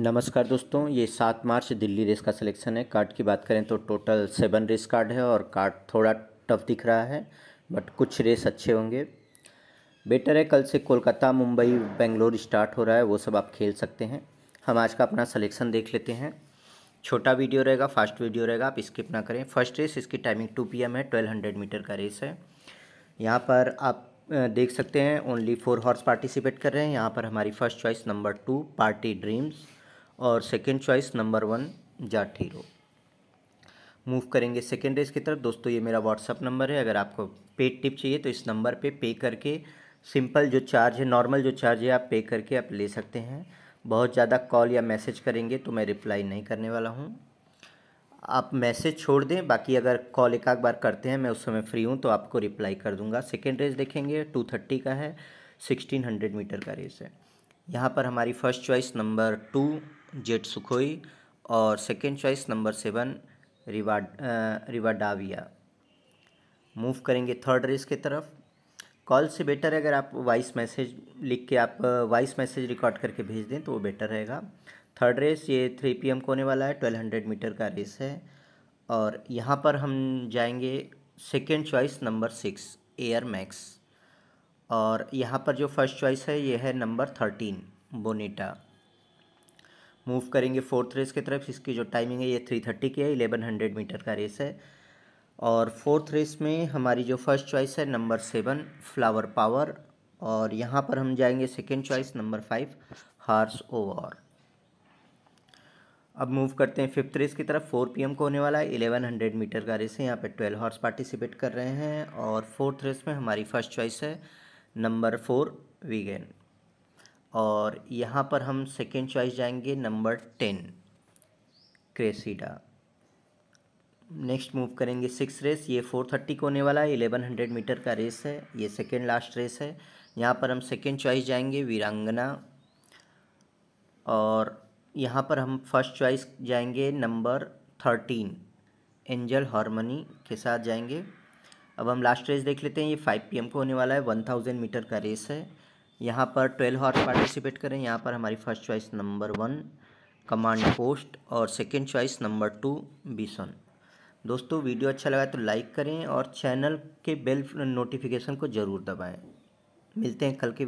नमस्कार दोस्तों ये सात मार्च दिल्ली रेस का सिलेक्शन है कार्ड की बात करें तो टोटल सेवन रेस कार्ड है और कार्ड थोड़ा टफ दिख रहा है बट कुछ रेस अच्छे होंगे बेटर है कल से कोलकाता मुंबई बेंगलोर स्टार्ट हो रहा है वो सब आप खेल सकते हैं हम आज का अपना सिलेक्शन देख लेते हैं छोटा वीडियो रहेगा फास्ट वीडियो रहेगा आप स्किप ना करें फर्स्ट रेस इसकी टाइमिंग टू पी है ट्वेल्व हंड्रेड मीटर का रेस है यहाँ पर आप देख सकते हैं ओनली फोर हॉर्स पार्टिसिपेट कर रहे हैं यहाँ पर हमारी first choice number two Party Dreams और second choice number one Jat Hero move करेंगे सेकेंड रेस की तरफ दोस्तों ये मेरा व्हाट्सअप नंबर है अगर आपको पेड टिप चाहिए तो इस नंबर पे पे करके सिंपल जो चार्ज है नॉर्मल जो चार्ज है आप पे करके आप ले सकते हैं बहुत ज़्यादा कॉल या मैसेज करेंगे तो मैं रिप्लाई नहीं करने वाला हूँ आप मैसेज छोड़ दें बाकी अगर कॉल एक आध बार करते हैं मैं उस समय फ्री हूँ तो आपको रिप्लाई कर दूँगा सेकेंड रेस देखेंगे टू थर्टी का है सिक्सटीन हंड्रेड मीटर का रेस है यहाँ पर हमारी first choice number two Jet Sukhoi और second choice number seven Riva Rivadavia move करेंगे थर्ड रेस की तरफ कॉल से बेटर है अगर आप वॉइस मैसेज लिख के आप वॉइस मैसेज रिकॉर्ड करके भेज दें तो वो बेटर रहेगा थर्ड रेस ये थ्री पी को होने वाला है ट्वेल्व हंड्रेड मीटर का रेस है और यहाँ पर हम जाएंगे second choice number six Air Max और यहाँ पर जो फर्स्ट चॉइस है ये है नंबर थर्टीन बोनीटा मूव करेंगे फोर्थ रेस की तरफ इसकी जो टाइमिंग है ये थ्री थर्टी की है इलेवन हंड्रेड मीटर का रेस है और फोर्थ रेस में हमारी जो फर्स्ट चॉइस है नंबर सेवन फ्लावर पावर और यहाँ पर हम जाएंगे second choice number five horse over अब मूव करते हैं फिफ्थ रेस की तरफ फोर पीएम को होने वाला है इलेवन हंड्रेड मीटर का रेस है यहाँ पे ट्वेल्व हॉर्स पार्टिसिपेट कर रहे हैं और फोर्थ रेस में हमारी फर्स्ट चॉइस है नंबर फोर वीगेन और यहाँ पर हम सेकेंड चॉइस जाएंगे number ten Cressida next move करेंगे सिक्स रेस ये फोर थर्टी को होने वाला है एलेवन हंड्रेड मीटर का रेस है ये सेकेंड लास्ट रेस है यहाँ पर हम सेकेंड चॉइस जाएंगे वीरांगना और यहाँ पर हम फर्स्ट चॉइस जाएंगे नंबर थर्टीन एंजल हारमोनी के साथ जाएंगे अब हम लास्ट रेस देख लेते हैं ये फाइव पीएम को होने वाला है वन थाउजेंड मीटर का रेस है यहाँ पर ट्वेल्व हॉर्स पार्टिसिपेट करें यहाँ पर हमारी first choice number one Command Post और second choice number two Bison दोस्तों वीडियो अच्छा लगा तो लाइक करें और चैनल के बेल नोटिफिकेशन को ज़रूर दबाएं मिलते हैं कल के